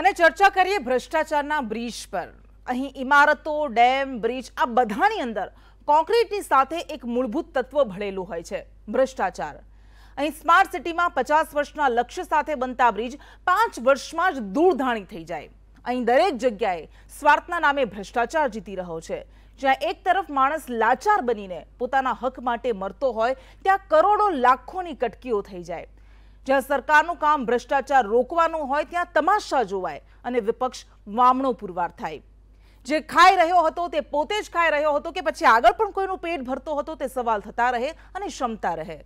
અને ચર્ચા કરીએ ભ્રષ્ટાચારના બ્રિજ પર અહીં ઇમારતો ડેમ બ્રિજ આ બધાની અંદર કોન્ક્રીટની સાથે એક મૂળભૂત તત્વ ભળેલું હોય છે ભ્રષ્ટાચાર અહીં સ્માર્ટ સિટીમાં પચાસ વર્ષના લક્ષ્ય સાથે બનતા બ્રિજ પાંચ વર્ષમાં જ દૂરધાણી થઈ જાય અહીં દરેક જગ્યાએ સ્વાર્થના નામે ભ્રષ્ટાચાર જીતી રહ્યો છે જ્યાં એક તરફ માણસ લાચાર બનીને પોતાના હક માટે મરતો હોય ત્યાં કરોડો લાખોની કટકીઓ થઈ જાય જ્યાં સરકારનું કામ ભ્રષ્ટાચાર રોકવાનું હોય ત્યાં તમાશા જોવાય અને વિપક્ષ વામણો પુરવાર થાય જે ખાઈ રહ્યો હતો તે પોતે જ ખાઈ રહ્યો હતો કે પછી આગળ પણ કોઈનું પેટ ભરતો હતો તે સવાલ થતા રહે અને ક્ષમતા રહે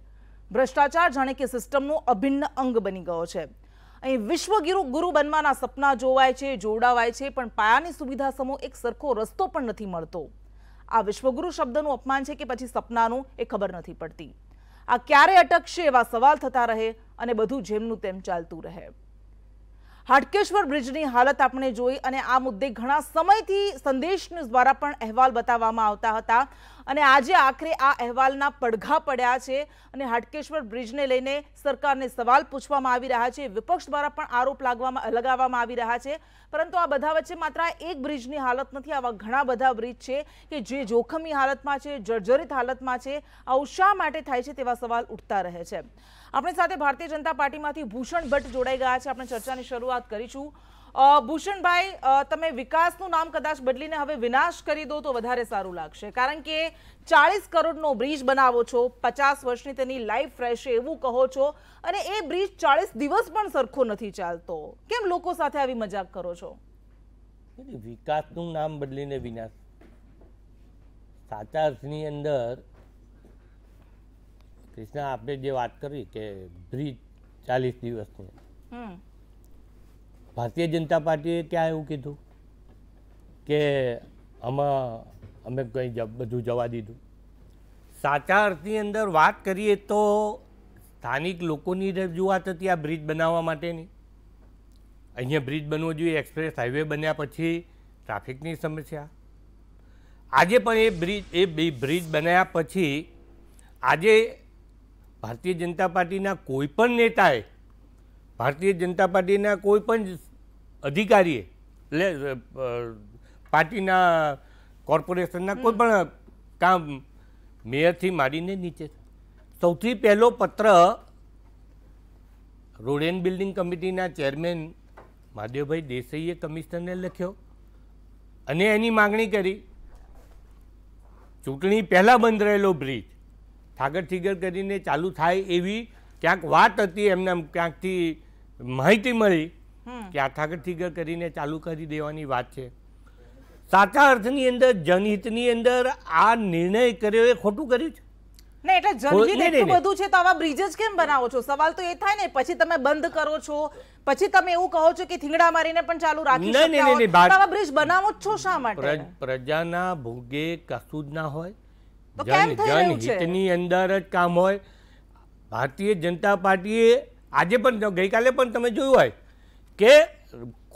ભ્રષ્ટાચાર જાણે કે સિસ્ટમનો અભિન્ન અંગ બની ગયો છે અહીં વિશ્વ ગુરુ બનવાના સપના જોવાય છે જોડાવાય છે પણ પાયાની સુવિધા સમો એક સરખો રસ્તો પણ નથી મળતો આ વિશ્વગુરુ શબ્દનું અપમાન છે કે પછી સપનાનું એ ખબર નથી પડતી આ ક્યારે અટકશે એવા સવાલ થતા રહે અને બધું જેમનું તેમ ચાલતું રહે હાટકેશ્વર બ્રિજની હાલત આપણે જોઈ અને આ મુદ્દે ઘણા સમયથી સંદેશ ન્યૂઝ દ્વારા પણ અહેવાલ બતાવવામાં આવતા હતા અને આજે આખરે આ અહેવાલના પડઘા પડ્યા છે અને હાટકેશ્વર બ્રિજને લઈને સરકારને સવાલ પૂછવામાં આવી રહ્યા છે વિપક્ષ દ્વારા પણ આરોપ લાગવામાં લગાવવામાં આવી રહ્યા છે પરંતુ આ બધા વચ્ચે માત્ર એક બ્રિજની હાલત નથી આવા ઘણા બધા બ્રિજ છે કે જે જોખમી હાલતમાં છે જર્જરિત હાલતમાં છે આવું શા માટે થાય છે તેવા સવાલ ઉઠતા રહે છે આપણી સાથે ભારતીય જનતા પાર્ટીમાંથી ભૂષણ ભટ્ટ જોડાઈ ગયા છે આપણે ચર્ચાની શરૂઆત કરીશું ભૂષણભાઈ તમે વિકાસનું નામ કદાચ બદલીને હવે વિનાશ કરી દો તો વધારે સારું લાગશે કારણ કે ચાળીસ કરોડનો બ્રિજ બનાવો છો પચાસ વર્ષની તેની લાઈફ રહેશે એવું કહો છો અને એ બ્રિજ ચાળીસ દિવસ પણ સરખો નથી ચાલતો કેમ લોકો સાથે આવી મજાક કરો છો વિકાસનું નામ બદલીને વિનાશ સાચા અર્થની અંદર કૃષ્ણા આપણે જે વાત કરી કે બ્રિજ ચાલીસ દિવસની ભારતીય જનતા પાર્ટીએ ક્યાં એવું કીધું કે આમાં અમે કંઈ બધું જવા દીધું સાચા અર્થની અંદર વાત કરીએ તો સ્થાનિક લોકોની રજૂઆત હતી આ બ્રિજ બનાવવા માટેની અહીંયા બ્રિજ બનવો જોઈએ એક્સપ્રેસ હાઈવે બન્યા પછી ટ્રાફિકની સમસ્યા આજે પણ એ બ્રિજ એ બ્રિજ બનાવ્યા પછી આજે ભારતીય જનતા પાર્ટીના કોઈ પણ નેતાએ ભારતીય જનતા પાર્ટીના કોઈ પણ અધિકારીએ એટલે પાર્ટીના કોર્પોરેશનના કોઈ પણ કામ મેયરથી મારીને નીચે સૌથી પહેલો પત્ર રોડ એન્ડ બિલ્ડિંગ કમિટીના ચેરમેન મહાદેવભાઈ દેસાઈએ કમિશનરને લખ્યો અને એની માગણી કરી ચૂંટણી પહેલાં બંધ રહેલો બ્રિજ થાગર થીગર કરીને ચાલુ થાય એવી ક્યાંક વાત હતી એમને ક્યાંકથી માહિતી મળી કે આ ઠાકર કરીને ચાલુ કરી દેવાની વાત છે સાચા અર્થની અંદર જનહિતની અંદર આ નિર્ણય કર્યો એ ખોટું કર્યું છે એટલે જનહિત બધું છે તો આવા બ્રિજેસ કેમ બનાવો છો સવાલ તો એ થાય ને પછી તમે બંધ કરો છો પછી તમે એવું કહો છો કે થીંગડા મારીને પણ ચાલુ રાખી બ્રિજ બનાવો છો શા માટે પ્રજાના ભોગે કશું જ ના હોય જનહિતની અંદર જ કામ હોય ભારતીય જનતા પાર્ટીએ આજે પણ ગઈકાલે પણ તમે જોયું હોય કે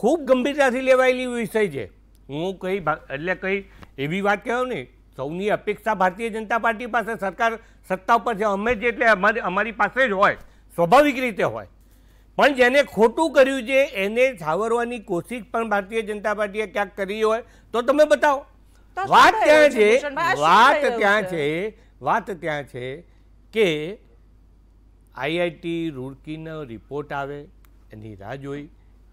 ખૂબ ગંભીરતાથી લેવાયેલી વિષય છે હું કંઈ એટલે કંઈ એવી વાત કહેવાય નહીં સૌની અપેક્ષા ભારતીય જનતા પાર્ટી પાસે સરકાર સત્તા ઉપર છે અમે જ એટલે અમારી અમારી પાસે જ હોય સ્વાભાવિક રીતે હોય પણ જેને ખોટું કર્યું છે એને છાવરવાની કોશિશ પણ ભારતીય જનતા પાર્ટીએ ક્યાંક કરી હોય તો તમે બતાવો વાત ત્યાં છે વાત ત્યાં છે વાત ત્યાં છે કે આઈઆઈટી રૂડકીનો રિપોર્ટ આવે એની રાહ જોઈ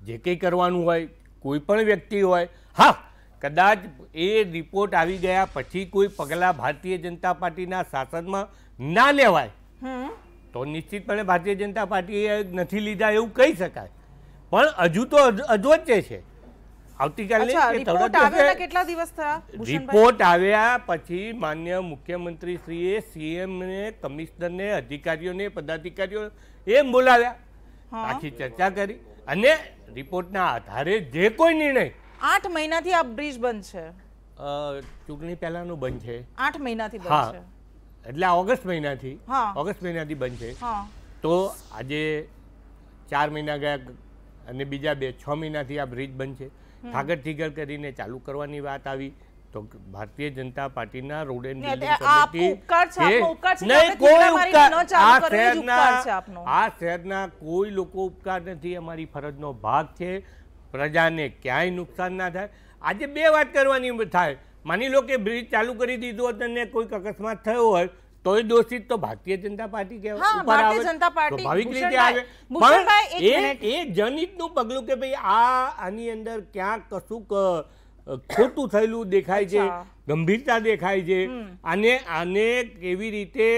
જે કંઈ કરવાનું હોય કોઈ પણ વ્યક્તિ હોય હા કદાચ એ રિપોર્ટ આવી ગયા પછી કોઈ પગલાં ભારતીય જનતા પાર્ટીના શાસનમાં ના લેવાય તો નિશ્ચિતપણે ભારતીય જનતા પાર્ટીએ નથી લીધા એવું કહી શકાય પણ હજુ તો અધવચ્ચે છે આવતીકાલે કેટલા દિવસ રિપોર્ટ આવ્યા પછી માન્ય મુખ્યમંત્રી શ્રીએ સીએમને કમિશનરને અધિકારીઓને પદાધિકારીઓ એમ બોલાવ્યા આખી ચર્ચા કરી અને રિપોર્ટના આધારે જે કોઈ નિર્ણય આઠ મહિનાથી આ બ્રિજ બંધ છે ચૂંટણી પહેલાનું બંધ છે આઠ મહિનાથી હા એટલે ઓગસ્ટ મહિનાથી ઓગસ્ટ મહિનાથી બંધ છે તો આજે ચાર મહિના ગયા અને બીજા બે છ મહિનાથી આ બ્રિજ બંધ છે ઠાકર ઠીકર કરીને ચાલુ કરવાની વાત આવી તો ભારતીય જનતા પાર્ટીના રોડ એન્ડ બિલ્ડિંગ આ શહેરના કોઈ લોકો ઉપકાર નથી અમારી ફરજનો ભાગ છે પ્રજાને ક્યાંય નુકસાન ના થાય આજે બે વાત કરવાની થાય માની લો કે બ્રિજ ચાલુ કરી દીધું હતો અને કોઈક અકસ્માત થયો હોય તોય દોષિત તો ભારતીય જનતા પાર્ટી કહેવાય ઉપર સ્વાભાવિક રીતે આવે પણ એ જનિતનું પગલું કે ભાઈ આ આની અંદર ક્યાંક કશુંક ખોટું થયેલું દેખાય છે ગંભીરતા દેખાય છે અને આને કેવી રીતે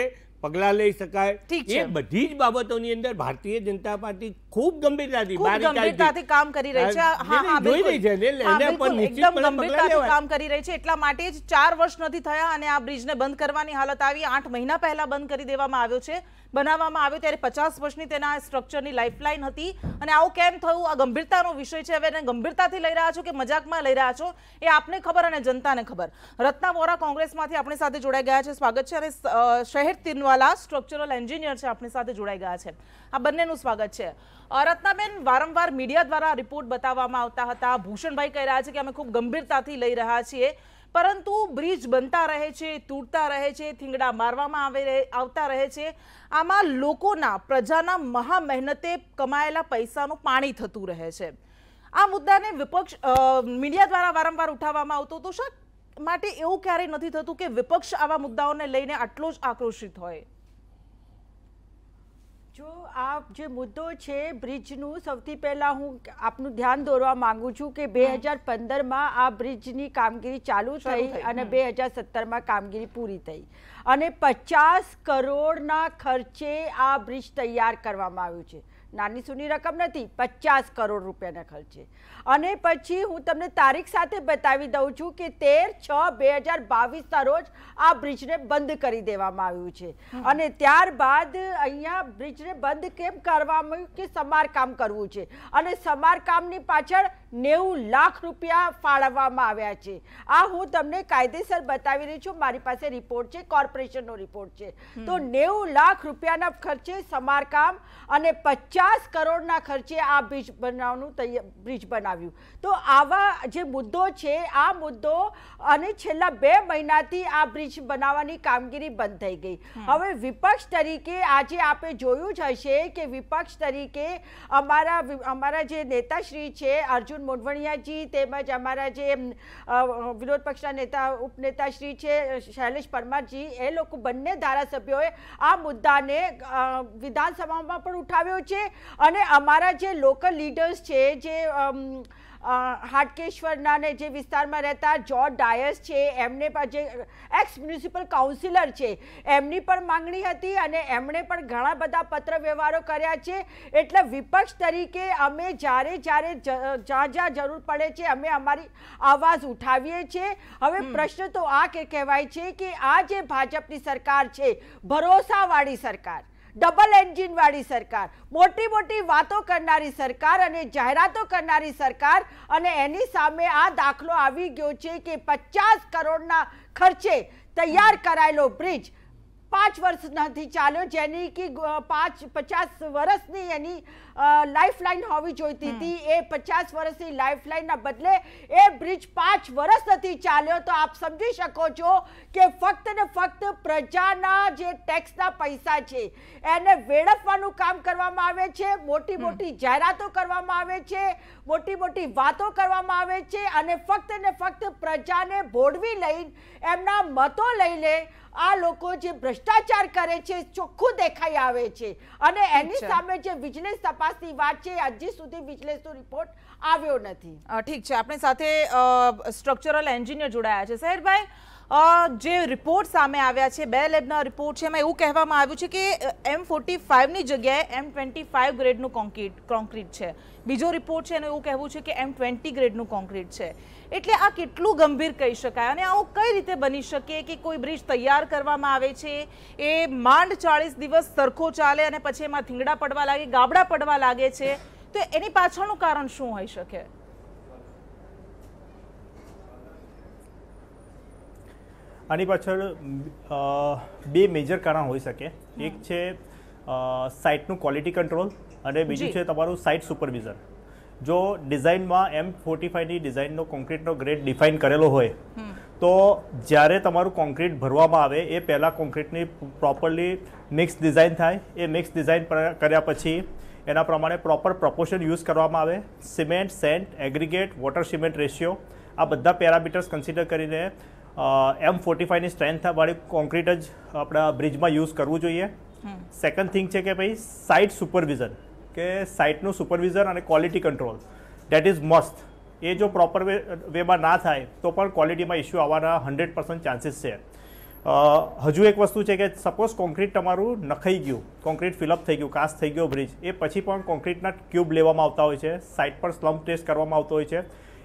પગલાં લઈ શકાય એ બધી જ બાબતોની અંદર ભારતીય જનતા પાર્ટી ખૂબ ગંભીરતાથી ગંભીરતાથી કામ કરી રહી છે હા જોઈ રહી છે પણ કામ કરી રહી છે એટલા માટે જ ચાર વર્ષ નથી થયા અને આ બ્રિજને બંધ કરવાની હાલત આવી આઠ મહિના પહેલા બંધ કરી દેવામાં આવ્યો છે બનાવવામાં આવ્યો ત્યારે પચાસ વર્ષની તેના સ્ટ્રક્ચરની લાઇફલાઇન હતી અને આવું કેમ થયું આ ગંભીરતાનો વિષય છે હવે એને ગંભીરતાથી લઈ રહ્યા છો કે મજાકમાં લઈ રહ્યા છો એ આપને ખબર અને જનતાને ખબર રત્ના વોરા કોંગ્રેસમાંથી આપણી સાથે જોડાઈ ગયા છે સ્વાગત છે અને શહેર તિનવાલા સ્ટ્રક્ચરલ એન્જિનિયર છે આપણી સાથે જોડાઈ ગયા છે આ બંનેનું સ્વાગત છે રત્નાબેન વારંવાર મીડિયા દ્વારા રિપોર્ટ બતાવવામાં આવતા હતા ભૂષણભાઈ કહી રહ્યા છે કે અમે ખૂબ ગંભીરતાથી લઈ રહ્યા છીએ પરંતુ બ્રિજ બનતા રહે છે તૂટતા રહે છે થીંગડા મારવામાં આવે આવતા રહે છે આમાં લોકોના પ્રજાના મહા મહેનતે કમાયેલા પૈસાનું પાણી થતું રહે છે આ મુદ્દાને વિપક્ષ મીડિયા દ્વારા વારંવાર ઉઠાવવામાં આવતો હતો શા માટે એવું ક્યારેય નથી થતું કે વિપક્ષ આવા મુદ્દાઓને લઈને આટલો જ આક્રોશિત હોય જો આ જે મુદ્દો છે બ્રિજનું સૌથી પહેલાં હું આપનું ધ્યાન દોરવા માંગુ છું કે બે હજાર પંદરમાં આ બ્રિજની કામગીરી ચાલુ થઈ અને બે હજાર સત્તરમાં કામગીરી પૂરી થઈ અને પચાસ કરોડના ખર્ચે આ બ્રિજ તૈયાર કરવામાં આવ્યું છે નાની સૂની રકમ નથી પચાસ કરોડ રૂપિયાના ખર્ચે અને પછી હું તમને તારીખ સાથે બતાવી દઉં છું કે તેર છ બે હજાર બાવીસના રોજ આ બ્રિજને બંધ કરી દેવામાં આવ્યું છે અને ત્યારબાદ અહીંયા બ્રિજને બંધ કેમ કરવામાં આવ્યું કે સમારકામ કરવું છે અને સમારકામની પાછળ નેવું લાખ રૂપિયા ફાળવવામાં આવ્યા છે આ હું તમને કાયદેસર બતાવી રહી છું મારી પાસે રિપોર્ટ છે કોર્પોરેશનનો રિપોર્ટ છે તો નેવું લાખ રૂપિયાના ખર્ચે સમારકામ અને પચાસ કરોડના ખર્ચે આ બ્રિજ બનાવવાનું બ્રિજ બનાવ્યું તો આવા જે મુદ્દો છે આ મુદ્દો અને છેલ્લા બે મહિનાથી આ બ્રિજ બનાવવાની કામગીરી બંધ થઈ ગઈ હવે વિપક્ષ તરીકે આજે આપણે જોયું જ હશે કે વિપક્ષ તરીકે અમારા અમારા જે નેતાશ્રી છે અર્જુન અર્જુન મોઢવણિયાજી તેમજ અમારા જે વિરોધ પક્ષના નેતા ઉપનેતા શ્રી છે શૈલેષ પરમારજી એ લોકો બંને ધારાસભ્યોએ આ મુદ્દાને વિધાનસભામાં પણ ઉઠાવ્યો છે અને અમારા જે લોકલ લીડર્સ છે જે હાટકેશ્વરના ને જે વિસ્તારમાં રહેતા જોર્જ ડાયસ છે એમને પણ જે એક્સ મ્યુનિસિપલ કાઉન્સિલર છે એમની પણ માંગણી હતી અને એમણે પણ ઘણા બધા પત્ર વ્યવહારો કર્યા છે એટલે વિપક્ષ તરીકે અમે જ્યારે જ્યારે જ્યાં જ્યાં જરૂર પડે છે અમે અમારી આવાજ ઉઠાવીએ છીએ હવે પ્રશ્ન તો આ કે કહેવાય છે કે આ જે ભાજપની સરકાર છે ભરોસાવાળી સરકાર ડબલ એન્જિનવાળી સરકાર મોટી મોટી વાતો કરનારી સરકાર અને જાહેરાતો કરનારી સરકાર અને એની સામે આ દાખલો આવી ગયો છે કે પચાસ કરોડના ખર્ચે તૈયાર કરાયેલો બ્રિજ પાંચ વર્ષ નથી ચાલ્યો જેની કે પાંચ પચાસ વર્ષની એની લાઈફલાઈન હોવી જોઈતી હતી એ પચાસ વર્ષની લાઈફલાઈનના બદલે એ બ્રિજ પાંચ વર્ષ નથી ચાલ્યો તો આપ સમજી શકો છો કે ફક્ત ને ફક્ત પ્રજાના જે ટેક્સના પૈસા છે એને વેડફવાનું કામ કરવામાં આવે છે મોટી મોટી જાહેરાતો કરવામાં આવે છે મોટી મોટી વાતો કરવામાં આવે છે અને ફક્ત ને ફક્ત પ્રજાને ભોળવી લઈ એમના મતો લઈ લે આ લોકો જે ભ્રષ્ટાચાર કરે છે ચોખ્ખું દેખાઈ આવે છે અને એની સામે જે વિજિલન્સ તપાસની વાત છે હજી સુધી વિજિલન્સનો રિપોર્ટ આવ્યો નથી ઠીક છે આપણી સાથે સ્ટ્રક્ચરલ એન્જિનિયર જોડાયા છે સહેરભાઈ જે રિપોર્ટ સામે આવ્યા છે બે લેબના રિપોર્ટ છે એમાં એવું કહેવામાં આવ્યું છે કે એમ ફોર્ટી ફાઇવની જગ્યાએ એમ ટ્વેન્ટી ફાઇવ ગ્રેડનું કોન્ક્રીટ કોન્ક્રીટ છે બીજો રિપોર્ટ છે એનું એવું કહેવું છે કે એમ ટ્વેન્ટી ગ્રેડનું કોન્ક્રીટ છે એટલે આ કેટલું ગંભીર કહી શકાય અને આવું કઈ રીતે બની શકે કે કોઈ બ્રિજ તૈયાર કરવામાં આવે છે એ માંડ ચાળીસ દિવસ સરખો ચાલે અને પછી એમાં થીંગડા પડવા લાગે ગાબડા પડવા લાગે છે તો એની પાછળનું કારણ શું હોઈ શકે આની પાછળ બે મેજર કારણ હોઈ શકે એક છે સાઇટનું ક્વોલિટી કંટ્રોલ અને બીજું છે તમારું સાઇટ સુપરવિઝન જો ડિઝાઇનમાં એમ ફોર્ટી ફાઈવની ડિઝાઇનનો કોન્ક્રીટનો ગ્રેડ ડિફાઇન કરેલો હોય તો જ્યારે તમારું કોન્ક્રીટ ભરવામાં આવે એ પહેલાં કોન્ક્રીટની પ્રોપરલી મિક્સ ડિઝાઇન થાય એ મિક્સ ડિઝાઇન કર્યા પછી એના પ્રમાણે પ્રોપર પ્રપોર્શન યુઝ કરવામાં આવે cement sand aggregate water cement ratio આ બધા પેરામીટર્સ કન્સિડર કરીને એમ ફોર્ટી ફાઈવની સ્ટ્રેન્થવાળી કોન્ક્રીટ જ આપણા બ્રિજમાં યુઝ કરવું જોઈએ સેકન્ડ થિંગ છે કે ભાઈ સાઇટ સુપરવિઝન કે સાઇટનું સુપરવિઝન અને ક્વોલિટી કંટ્રોલ દેટ ઇઝ મસ્ત એ જો પ્રોપર વે વેમાં ના થાય તો પણ ક્વોલિટીમાં ઇશ્યુ આવવાના હંડ્રેડ પર્સન્ટ ચાન્સીસ છે હજુ એક વસ્તુ છે કે સપોઝ કોન્ક્રીટ તમારું નખાઈ ગયું કોન્ક્રીટ ફિલઅપ થઈ ગયું કાસ્ટ થઈ ગયો બ્રિજ એ પછી પણ કોન્ક્રીટના ક્યુબ લેવામાં આવતા હોય છે સાઇટ પર સ્લમ્પ ટેસ્ટ કરવામાં આવતો હોય છે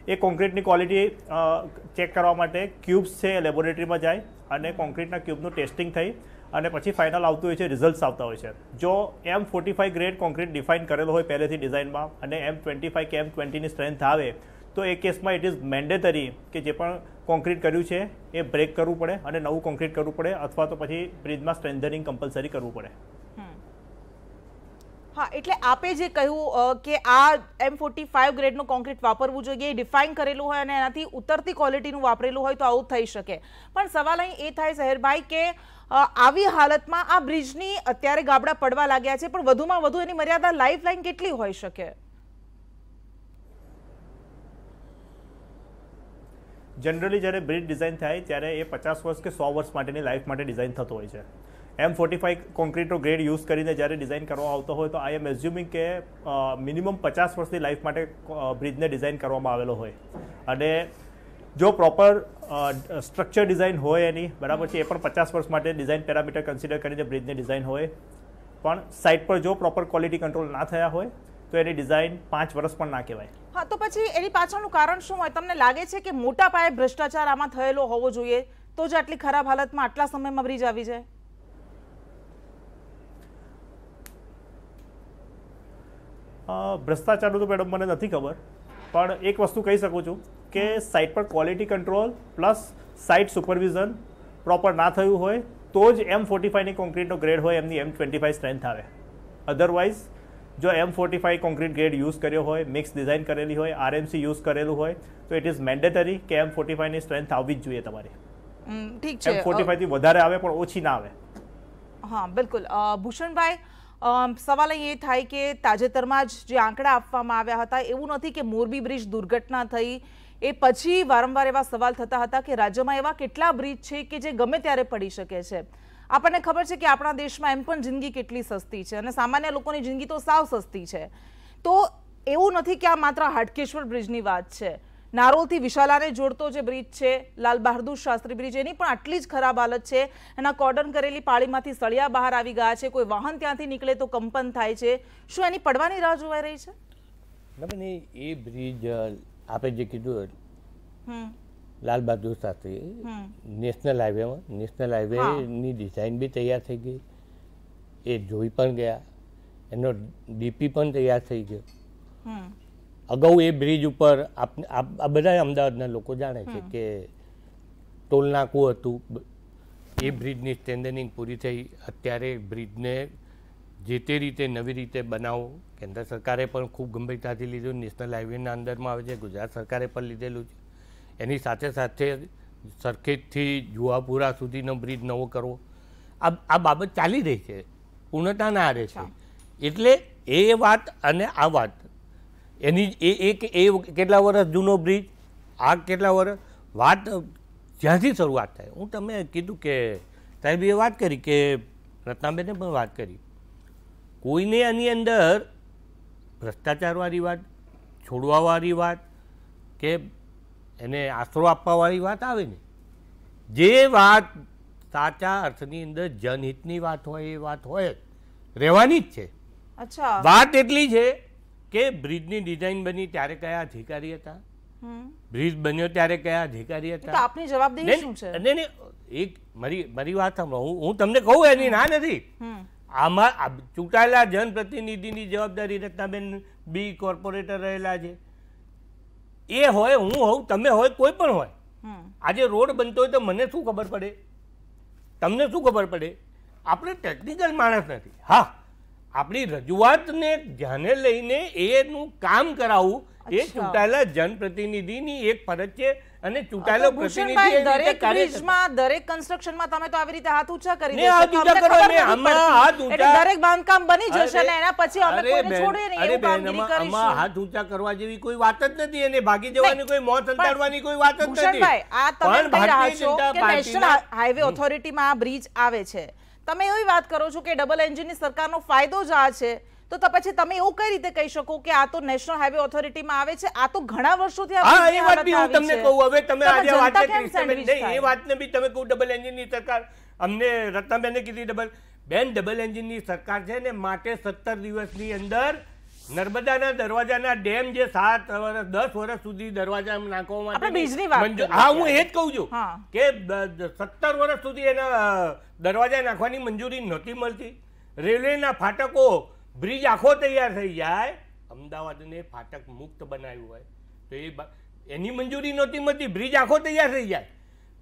એ કોન્ક્રીટની ક્વોલિટી ચેક કરવા માટે ક્યુબ્સ છે લેબોરેટરીમાં જાય અને કોન્ક્રીટના ક્યુબનું ટેસ્ટિંગ થઈ અને પછી ફાઇનલ આવતું હોય છે રિઝલ્ટ્સ આવતા હોય છે જો M forty five grade concrete define કરેલો હોય પહેલેથી ડિઝાઇનમાં અને એમ ટ્વેન્ટી ફાઇવ કે એમ ટ્વેન્ટીની સ્ટ્રેન્થ આવે તો એ કેસમાં ઇટ ઇઝ મેન્ડેટરી કે જે પણ કોન્ક્રીટ કર્યું છે એ બ્રેક કરવું પડે અને નવું કોન્ક્રીટ કરવું પડે અથવા તો પછી બ્રિજમાં સ્ટ્રેન્થનિંગ કમ્પલસરી કરવું પડે હા એટલે આપે જે કહ્યું કે આ એમ ફોર્ટી ફાઇવ ગ્રેડનું કોન્ક્રીટ વાપરવું જોઈએ એ ડિફાઇન કરેલું હોય અને એનાથી ઉતરતી ક્વોલિટીનું વાપરેલું હોય તો આવું થઈ શકે પણ સવાલ અહીં એ થાય સહેરભાઈ કે આવી હાલતમાં આ બ્રિજની અત્યારે ગાબડા પડવા લાગ્યા છે પણ વધુમાં વધુ એની મર્યાદા લાઈફ લાઈન કેટલી હોઈ શકે જનરલી જ્યારે બ્રિજ ડિઝાઇન થાય ત્યારે એ પચાસ વર્ષ કે સો વર્ષ માટેની લાઈફ માટે ડિઝાઇન થતો હોય છે એમ ફોર્ટી ફાઈવ કોન્ક્રીટનો ગ્રેડ યુઝ કરીને જ્યારે ડિઝાઇન કરવા આવતો હોય તો આઈ એમ એઝ્યુમિંગ કે મિનિમમ પચાસ વર્ષની લાઈફ માટે બ્રિજને ડિઝાઇન કરવામાં આવેલો હોય અને જો પ્રોપર સ્ટ્રક્ચર ડિઝાઇન હોય એની બરાબર છે એ પણ પચાસ વર્ષ માટે ડિઝાઇન પેરામીટર કન્સિડર કરીને બ્રિજની ડિઝાઇન હોય પણ સાઇટ પર જો પ્રોપર ક્વોલિટી કંટ્રોલ ના થયા હોય તો એની ડિઝાઇન પાંચ વર્ષ પણ ના કહેવાય હા તો પછી એની પાછળનું કારણ શું હોય તમને લાગે છે કે મોટા પાયે ભ્રષ્ટાચાર આમાં થયેલો હોવો જોઈએ તો જ આટલી ખરાબ હાલતમાં આટલા સમયમાં બ્રિજ આવી જાય ભ્રષ્ટાચારનું તો મેડમ મને નથી ખબર પણ એક વસ્તુ કહી શકું છું કે સાઇટ પર quality control plus site supervision proper ના થયું હોય તો જ એમ ફોર્ટી ફાઈવની કોન્ક્રીટનો ગ્રેડ હોય એમની એમ ટ્વેન્ટી ફાઈવ સ્ટ્રેન્થ આવે અધરવાઇઝ જો M forty five concrete grade use કર્યો હોય મિક્સ ડિઝાઇન કરેલી હોય આરએમસી યુઝ કરેલું હોય તો ઇટ ઇઝ મેન્ડેટરી કે એમ ફોર્ટી ફાઇવની સ્ટ્રેન્થ આવવી જ જોઈએ તમારે ઠીક છે એમ ફોર્ટી ફાઇવથી વધારે આવે પણ ઓછી ના આવે હા બિલકુલ ભૂષણભાઈ સવાલ એ થાય કે તાજેતરમાં જ જે આંકડા આપવામાં આવ્યા હતા એવું નથી કે મોરબી બ્રિજ દુર્ઘટના થઈ એ પછી વારંવાર એવા સવાલ થતા હતા કે રાજ્યમાં એવા કેટલા બ્રિજ છે કે જે ગમે ત્યારે પડી શકે છે આપણને ખબર છે કે આપણા દેશમાં એમ પણ જિંદગી કેટલી સસ્તી છે અને સામાન્ય લોકોની જિંદગી તો સાવ સસ્તી છે તો એવું નથી કે આ માત્ર હાટકેશ્વર બ્રિજની વાત છે નારોલથી વિશાલાને જોડતો જે બ્રિજ છે લાલ બહાદુર શાસ્ત્રી બ્રિજ એની પણ આટલી જ ખરાબ હાલત છે એના કોર્ડન કરેલી પાળીમાંથી સળિયા બહાર આવી ગયા છે કોઈ વાહન ત્યાંથી નીકળે તો કંપન થાય છે શું એની પડવાની રાહ જોવાઈ રહી છે એ બ્રિજ આપણે જે કીધું લાલ બહાદુર શાસ્ત્રી નેશનલ હાઈવેમાં નેશનલ હાઈવેની ડિઝાઇન બી તૈયાર થઈ ગઈ એ જોઈ પણ ગયા એનો ડીપી પણ તૈયાર થઈ ગયો અગાઉ એ બ્રિજ ઉપર આ બધા અમદાવાદના લોકો જાણે છે કે ટોલનાકું હતું એ બ્રિજની સ્ટેન્ડનિંગ પૂરી થઈ અત્યારે બ્રિજને જે તે રીતે નવી રીતે બનાવો કેન્દ્ર સરકારે પણ ખૂબ ગંભીરતાથી લીધું નેશનલ હાઈવેના અંદરમાં આવે છે ગુજરાત સરકારે પણ લીધેલું છે એની સાથે સાથે સરખેજથી જુહાપુરા સુધીનો બ્રિજ નવો કરવો આ બાબત ચાલી રહી છે પૂર્ણતા ના આરે છે એટલે એ વાત અને આ વાત એની એ એક એ કેટલા વર્ષ જૂનો બ્રિજ આ કેટલા વર્ષ વાત જ્યાંથી શરૂઆત થાય હું તમે કીધું કે સાહેબ એ વાત કરી કે રત્નાબેને પણ વાત કરી કોઈને આની અંદર ભ્રષ્ટાચારવાળી વાત છોડવાવાળી વાત કે એને આશરો આપવાવાળી વાત આવે ને જે વાત સાચા અર્થની અંદર જનહિતની વાત હોય એ વાત હોય રહેવાની જ છે અચ્છા વાત એટલી છે કે બ્રિજની ડિઝાઇન બની ત્યારે કયા અધિકારી હતા બ્રિજ બન્યો ત્યારે કયા અધિકારી હતા આપની જવાબદારી શું એક મારી મારી વાત સાંભળો હું હું તમને કહું એની ના નથી આમાં ચૂંટાયેલા જનપ્રતિનિધિની જવાબદારી રત્નાબેન બી કોર્પોરેટર રહેલા છે એ હોય હું હોઉં તમે હોય કોઈ પણ હોય આજે રોડ બનતો હોય તો મને શું ખબર પડે તમને શું ખબર પડે આપણે ટેકનિકલ માણસ નથી હા આપણી રજૂઆતને ધ્યાને લઈને એનું કામ કરાવવું એ ચૂંટાયેલા જનપ્રતિનિધિની એક ફરજ છે અને ચૂંટાયેલો પ્રતિનિધિ દરેક બ્રિજમાં દરેક કન્સ્ટ્રક્શનમાં તમે તો આવી રીતે હાથ ઊંચા કરી દરેક બાંધકામ બની જશે ને એના પછી અમે કોઈને છોડીએ નહીં એવું કામગીરી કરીશું હાથ ઊંચા કરવા જેવી કોઈ વાત જ નથી અને ભાગી જવાની કોઈ મોત અંતાડવાની કોઈ વાત જ નથી આ તમે કહી રહ્યા છો કે નેશનલ હાઈવે ઓથોરિટીમાં આ બ્રિજ આવે છે તમે એવી વાત કરો છો કે ડબલ એન્જિનની સરકારનો ફાયદો જ આ છે તો પછી તમે એવું કઈ રીતે કહી શકો કે આ તો નેશનલ હાઈવે ઓથોરિટીમાં આવે છે આ તો ઘણા વર્ષોથી હા વાત બી હું તમને કહું હવે તમે આજે વાત નહીં એ વાતને બી તમે કહું ડબલ એન્જિનની સરકાર અમને રત્નાબેને કીધી ડબલ બેન ડબલ એન્જિનની સરકાર છે ને માટે સત્તર દિવસની અંદર નર્મદાના દરવાજાના ડેમ જે સાત વર્ષ દસ વર્ષ સુધી દરવાજા નાખવામાં હા હું એ જ કહું છું કે સત્તર વર્ષ સુધી એના દરવાજા નાખવાની મંજૂરી નહોતી મળતી રેલવેના ફાટકો બ્રિજ આખો તૈયાર થઈ જાય અમદાવાદને ફાટક મુક્ત બનાવ્યું હોય તો એ એની મંજૂરી નહોતી મળતી બ્રિજ આખો તૈયાર થઈ જાય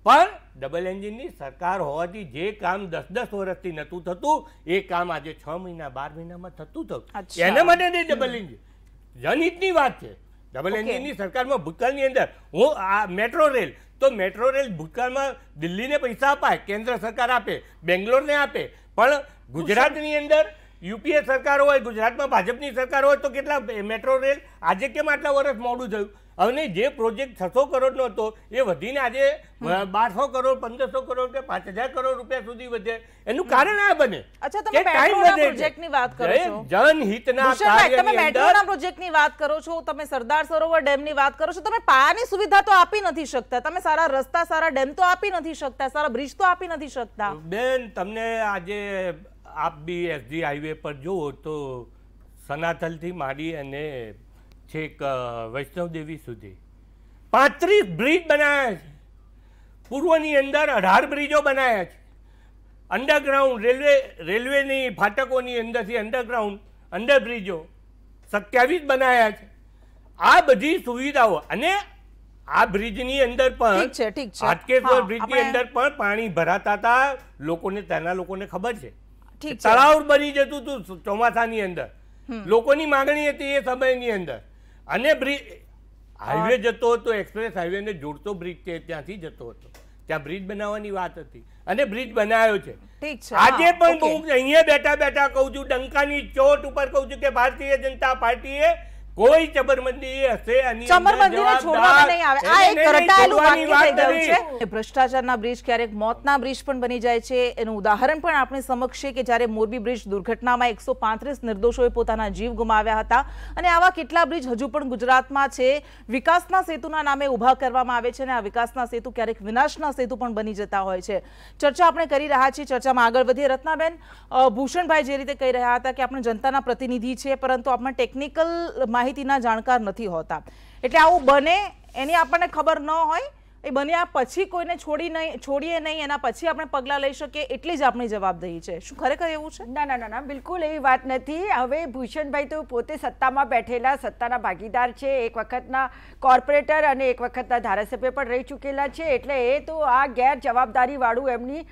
પણ ડબલ એન્જિનની સરકાર હોવાથી જે કામ દસ દસ વર્ષથી નહોતું થતું એ કામ આજે છ મહિના બાર મહિનામાં થતું થતું એના માટે નહીં ડબલ એન્જિન જનહિતની વાત છે ડબલ એન્જિનની સરકારમાં ભૂતકાળની અંદર હું આ મેટ્રો રેલ તો મેટ્રો રેલ ભૂતકાળમાં દિલ્હીને પૈસા અપાય કેન્દ્ર સરકાર આપે બેંગ્લોરને આપે પણ ગુજરાતની અંદર યુપીએ સરકાર હોય ગુજરાતમાં ભાજપની સરકાર હોય તો કેટલા મેટ્રો રેલ આજે કેમ આટલા વર્ષ મોડું થયું અને જે પ્રોજેક્ટ છસો કરોડનો હતો એ વધીને આજે બારસો કરોડ પંદરસો કરોડ કે પાંચ હજાર કરોડ રૂપિયા સુધી વધે એનું કારણ આ બને વાત કરો જનહિતના કાર્યની તમે મેટ્રોના પ્રોજેક્ટની વાત કરો છો તમે સરદાર સરોવર ડેમની વાત કરો છો તમે પાયાની સુવિધા તો આપી નથી શકતા તમે સારા રસ્તા સારા ડેમ તો આપી નથી શકતા સારા બ્રિજ તો આપી નથી શકતા બેન તમને આજે આપ બી એસજી હાઈવે પર જુઓ તો સનાથલથી માંડી અને છેક વૈષ્ણવદેવી સુધી પાંત્રીસ બ્રિજ બનાવ્યા છે પૂર્વની અંદર અઢાર બ્રિજો બનાવ્યા છે અંડરગ્રાઉન્ડ રેલવે રેલવેની ફાટકોની અંદરથી અંડરગ્રાઉન્ડ અંડર બ્રિજો સત્યાવીસ બનાવ્યા છે આ બધી સુવિધાઓ અને આ બ્રિજની અંદર પણ ઠીક છે બ્રિજની અંદર પણ પાણી ભરાતા હતા લોકોને તેના લોકોને ખબર છે તળાવ બની જતું હતું ચોમાસાની અંદર લોકોની માંગણી હતી એ સમયની અંદર અને બ્રિજ હાઈવે જતો હતો એક્સપ્રેસ ને જોડતો બ્રિજ છે ત્યાંથી જતો હતો ત્યાં બ્રિજ બનાવવાની વાત હતી અને બ્રિજ બનાવ્યો છે આજે પણ હું અહીંયા બેઠા બેઠા કહું છું ડંકાની ચોટ ઉપર કહું છું કે ભારતીય જનતા પાર્ટીએ કોઈ ચબરબંધી હશે આની ચબરબંધીને છોડવામાં નહીં આવે આ એક રટાયેલું વાક્ય થઈ ગયું છે ભ્રષ્ટાચારના બ્રિજ ક્યારેક મોતના બ્રિજ પણ બની જાય છે એનું ઉદાહરણ પણ આપણે સમક્ષ છે કે જ્યારે મોરબી બ્રિજ દુર્ઘટનામાં એકસો પાંત્રીસ નિર્દોષોએ પોતાના જીવ ગુમાવ્યા હતા અને આવા કેટલા બ્રિજ હજુ પણ ગુજરાતમાં છે વિકાસના સેતુના નામે ઊભા કરવામાં આવે છે અને આ વિકાસના સેતુ ક્યારેક વિનાશના સેતુ પણ બની જતા હોય છે ચર્ચા આપણે કરી રહ્યા છીએ ચર્ચામાં આગળ વધીએ રત્નાબેન ભૂષણભાઈ જે રીતે કહી રહ્યા હતા કે આપણે જનતાના પ્રતિનિધિ છે પરંતુ આપણે ટેકનિકલ માહિતીના જાણકાર નથી હોતા એટલે આવું બને એની આપણને ખબર ન હોય એ બન્યા પછી કોઈને છોડી નહીં છોડીએ નહીં એના પછી આપણે પગલાં લઈ શકીએ એટલી જ આપણી જવાબદારી છે શું ખરેખર એવું છે ના ના ના ના બિલકુલ એવી વાત નથી હવે ભૂષણભાઈ તો પોતે સત્તામાં બેઠેલા સત્તાના ભાગીદાર છે એક વખતના કોર્પોરેટર અને એક વખતના ધારાસભ્ય પણ રહી ચૂકેલા છે એટલે એ તો આ ગેરજવાબદારીવાળું એમની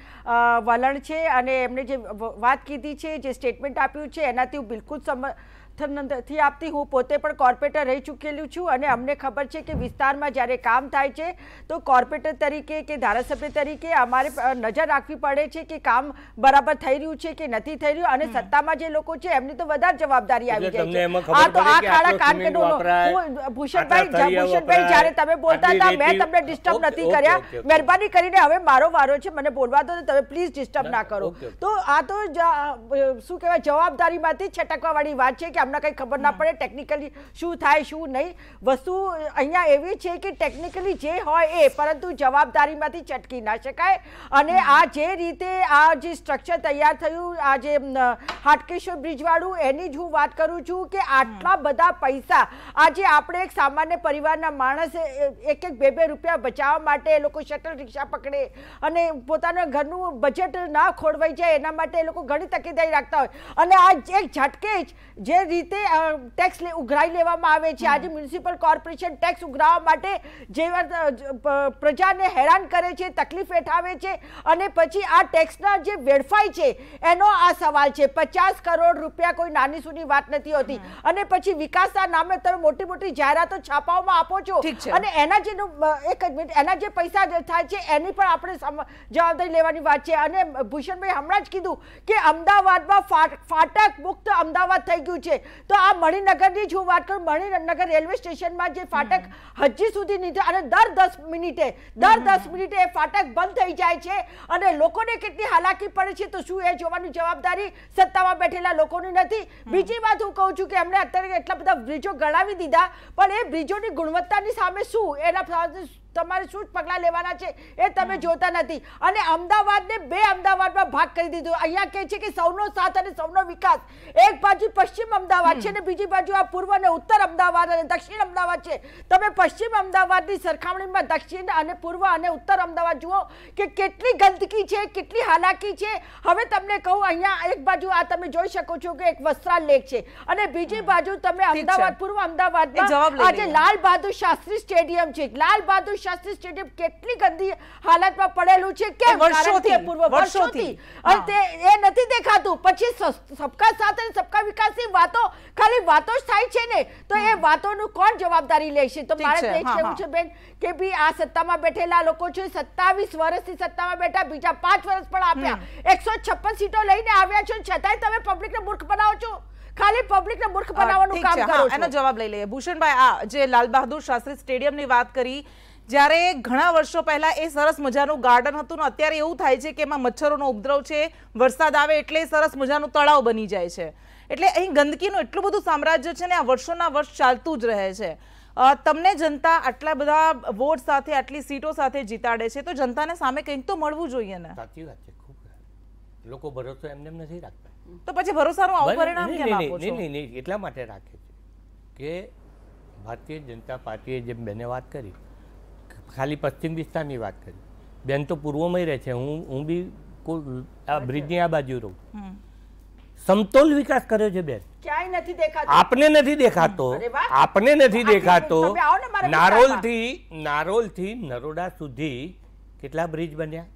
વલણ છે અને એમણે જે વાત કીધી છે જે સ્ટેટમેન્ટ આપ્યું છે એનાથી હું બિલકુલ સમ નથી આપતી હું પોતે પણ કોર્પોરેટર રહી ચૂકેલું છું અને અમને ખબર છે કે વિસ્તારમાં જ્યારે કામ થાય છે તો કોર્પોરેટર તરીકે કે ધારાસભ્ય તરીકે અમારે નજર રાખવી પડે છે કે કામ બરાબર થઈ રહ્યું છે કે નથી થઈ રહ્યું અને સત્તામાં જે લોકો છે એમની તો વધારે જવાબદારી આવી જાય આ તો આ કાળા કાનકડો ભૂષણભાઈ ભૂષણભાઈ જ્યારે તમે બોલતા હતા મેં તમને ડિસ્ટર્બ નથી કર્યા મહેરબાની કરીને હવે મારો વારો છે મને બોલવા દો તમે પ્લીઝ ડિસ્ટર્બ ના કરો તો આ તો શું કહેવાય જવાબદારીમાંથી છટકવા વાળી વાત છે કે એમને કંઈ ખબર ના પડે ટેકનિકલી શું થાય શું નહીં વસ્તુ અહીંયા એવી છે કે ટેકનિકલી જે હોય એ પરંતુ જવાબદારીમાંથી ચટકી ના શકાય અને આ જે રીતે આ જે સ્ટ્રક્ચર તૈયાર થયું આ જે હાટકેશ્વર બ્રિજવાળું એની જ હું વાત કરું છું કે આટલા બધા પૈસા આજે આપણે એક સામાન્ય પરિવારના માણસે એક એક બે બે રૂપિયા બચાવવા માટે એ લોકો શટલ રિક્ષા પકડે અને પોતાના ઘરનું બજેટ ના ખોરવાઈ જાય એના માટે એ લોકો ઘણી તકેદારી રાખતા હોય અને આ એક ઝટકે જ જે રીતે ટેક્સ ઉઘરાઈ લેવામાં આવે છે આજે મ્યુનિસિપલ કોર્પોરેશન ટેક્સ ઉઘરાવવા માટે જે પ્રજાને હેરાન કરે છે તકલીફ હેઠાવે છે અને પછી આ ટેક્સના જે વેડફાય છે એનો આ સવાલ છે પચાસ કરોડ રૂપિયા કોઈ નાની સુની વાત નથી હોતી અને પછી વિકાસના નામે તમે મોટી મોટી જાહેરાતો છાપાઓમાં આપો છો અને એના જે એક મિનિટ એના જે પૈસા થાય છે એની પણ આપણે જવાબદારી લેવાની વાત છે અને ભૂષણભાઈ હમણાં જ કીધું કે અમદાવાદમાં ફાટક મુક્ત અમદાવાદ થઈ ગયું છે તો આ મણિનગરની જ હું વાત કરું મણિનગર રેલવે સ્ટેશનમાં જે ફાટક હજી સુધી નીચે અને દર દસ મિનિટે દર દસ મિનિટે એ ફાટક બંધ થઈ જાય છે અને લોકોને કેટલી હાલાકી પડે છે તો શું એ જોવાની જવાબદારી સત્તામાં બેઠેલા લોકોની નથી બીજી વાત હું કહું છું કે એમણે અત્યારે એટલા બધા બ્રિજો ગણાવી દીધા પણ એ બ્રિજોની ગુણવત્તાની સામે શું એના તમારે શું પગલાં લેવાના છે એ તમે જોતા નથી અને અમદાવાદને બે અમદાવાદમાં ભાગ કરી દીધો અહીંયા કે છે કે સૌનો સાથ અને સૌનો વિકાસ એક બાજુ પશ્ચિમ અમદાવાદ છે અને બીજી બાજુ આ પૂર્વ અને ઉત્તર અમદાવાદ અને દક્ષિણ અમદાવાદ છે તમે પશ્ચિમ અમદાવાદની સરખામણીમાં દક્ષિણ અને પૂર્વ અને ઉત્તર અમદાવાદ જુઓ કે કેટલી ગંદકી છે કેટલી હાલાકી છે હવે તમને કહું અહીંયા એક બાજુ આ તમે જોઈ શકો છો કે એક વસ્ત્રાલ લેક છે અને બીજી બાજુ તમે અમદાવાદ પૂર્વ અમદાવાદ આજે લાલ બહાદુર શાસ્ત્રી સ્ટેડિયમ છે લાલ બહાદુર શાસ્ત્રી સ્ટેડિયમ કેટલી ગંદી હાલતમાં પડેલું છે કે વર્ષોથી પૂર્વ વર્ષોથી અને એ નથી દેખાતું પછી સબકા સાથ અને સબકા વિકાસની વાતો ખાલી વાતો જ થાય છે ને તો એ વાતોનું કોણ જવાબદારી લેશે તો મારે એ કહેવું છે બેન કે ભી આ સત્તામાં બેઠેલા લોકો છે 27 વર્ષથી સત્તામાં બેઠા બીજા 5 વર્ષ પણ આપ્યા 156 સીટો લઈને આવ્યા છો છતાંય તમે પબ્લિકને મૂર્ખ બનાવો છો ખાલી પબ્લિકને મૂર્ખ બનાવવાનું કામ કરો છો એનો જવાબ લઈ લઈએ ભૂષણભાઈ આ જે લાલ બહાદુર શાસ્ત્રી સ્ટેડિયમ ની વાત કરી જ્યારે ઘણા વર્ષો પહેલાં એ સરસ મજાનું ગાર્ડન હતું ને અત્યારે એવું થાય છે કે એમાં મચ્છરોનો ઉપદ્રવ છે વરસાદ આવે એટલે સરસ મજાનું તળાવ બની જાય છે એટલે અહીં ગંદકીનું એટલું બધું સામ્રાજ્ય છે ને આ વર્ષોના વર્ષ ચાલતું જ રહે છે તમને જનતા આટલા બધા વોટ સાથે આટલી સીટો સાથે જીતાડે છે તો જનતાને સામે કંઈક તો મળવું જોઈએ ને સાચી વાત છે ખૂબ લોકો ભરોસો એમને એમ નથી રાખતા તો પછી ભરોસાનું આવું પરિણામ કેમ આપો છો નહીં નહીં એટલા માટે રાખે છે કે ભારતીય જનતા પાર્ટીએ જેમ બેને વાત કરી ખાલી પશ્ચિમ વિસ્તારની વાત કરી બેન તો પૂર્વમાં રહે છે હું હું બી આ બ્રિજની આ બાજુ રહું સમતોલ વિકાસ કર્યો છે બેન આપને નથી દેખાતો આપને નથી દેખાતો નારોલ થી નારોલ થી નરોડા સુધી કેટલા બ્રિજ બન્યા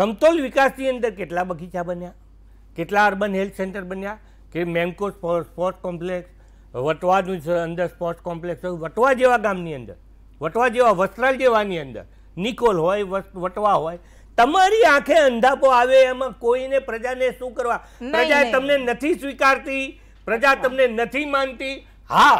સમતોલ વિકાસની અંદર કેટલા બગીચા બન્યા કેટલા અર્બન હેલ્થ સેન્ટર બન્યા કે મેમકો સ્પોર્ટ કોમ્પ્લેક્સ વટવાનું અંદર સ્પોર્ટ કોમ્પ્લેક્સ વટવા જેવા ગામની અંદર વટવા જેવા વસ્ત્રાલ જેવાની અંદર નિકોલ હોય વટવા હોય તમારી આંખે અંધાપો આવે એમાં કોઈને પ્રજાને શું કરવા પ્રજા તમને નથી સ્વીકારતી પ્રજા તમને નથી માનતી હા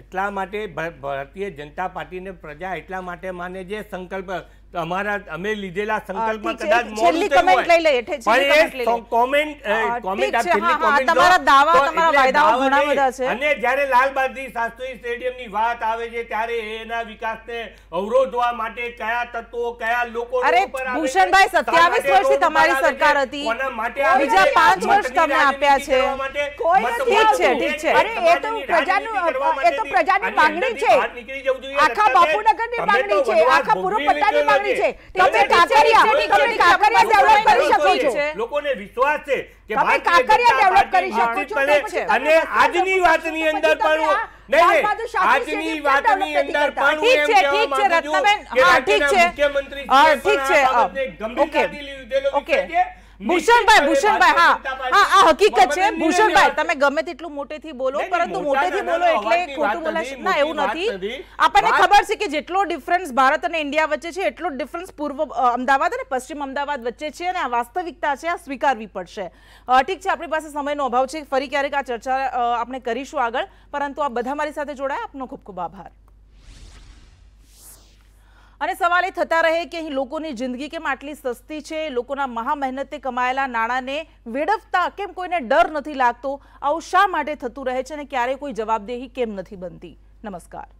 એટલા માટે ભારતીય જનતા પાર્ટીને પ્રજા એટલા માટે માને જે સંકલ્પ અમારા અમે લીધેલા સંકલ્પ કદાચ છેલ્લી કમેન્ટ લઈ લઈએ પણ કોમેન્ટ કોમેન્ટ આપ છેલ્લી કોમેન્ટ તમારા દાવા તમારા વાયદાઓ ઘણા બધા છે અને જ્યારે લાલબાગની શાસ્ત્રી સ્ટેડિયમની વાત આવે છે ત્યારે એના વિકાસને અવરોધવા માટે કયા તત્વો કયા લોકો અરે ભૂષણભાઈ 27 વર્ષથી તમારી સરકાર હતી બીજા 5 વર્ષ તમે આપ્યા છે કોઈ ઠીક છે ઠીક છે અરે એ તો પ્રજાનું એ તો પ્રજાની માંગણી છે આખા બાપુનગરની માંગણી છે આખા પૂર્વ પટ્ટાની કરી છે તમે કાકરિયા તમે કાકરિયા ડેવલપ કરી શકો છો લોકોને વિશ્વાસ છે કે તમે કાકરિયા ડેવલપ કરી શકો છો અને આજની વાતની અંદર પણ આજની વાતની અંદર ઠીક છે મુખ્યમંત્રી ઠીક છે ભૂષણભાઈ ભૂષણભાઈ હા હા આ હકીકત છે ભૂષણભાઈ તમે ગમે તેટલું મોટેથી બોલો પરંતુ મોટેથી બોલો એટલે ખોટું બોલાશે ના એવું નથી આપણને ખબર છે કે જેટલો ડિફરન્સ ભારત અને ઇન્ડિયા વચ્ચે છે એટલો ડિફરન્સ પૂર્વ અમદાવાદ અને પશ્ચિમ અમદાવાદ વચ્ચે છે અને આ વાસ્તવિકતા છે આ સ્વીકારવી પડશે ઠીક છે આપણી પાસે સમયનો અભાવ છે ફરી ક્યારેક આ ચર્ચા આપણે કરીશું આગળ પરંતુ આ બધા મારી સાથે જોડાયા આપનો ખૂબ ખૂબ આભાર અને સવાલ એ થતા રહે કે અહીં લોકોની જિંદગી કેમ આટલી સસ્તી છે લોકોના મહા મહેનતે કમાયેલા નાણાંને વેડફતા કેમ કોઈને ડર નથી લાગતો આવું શા માટે થતું રહે છે અને ક્યારેય કોઈ જવાબદેહી કેમ નથી બનતી નમસ્કાર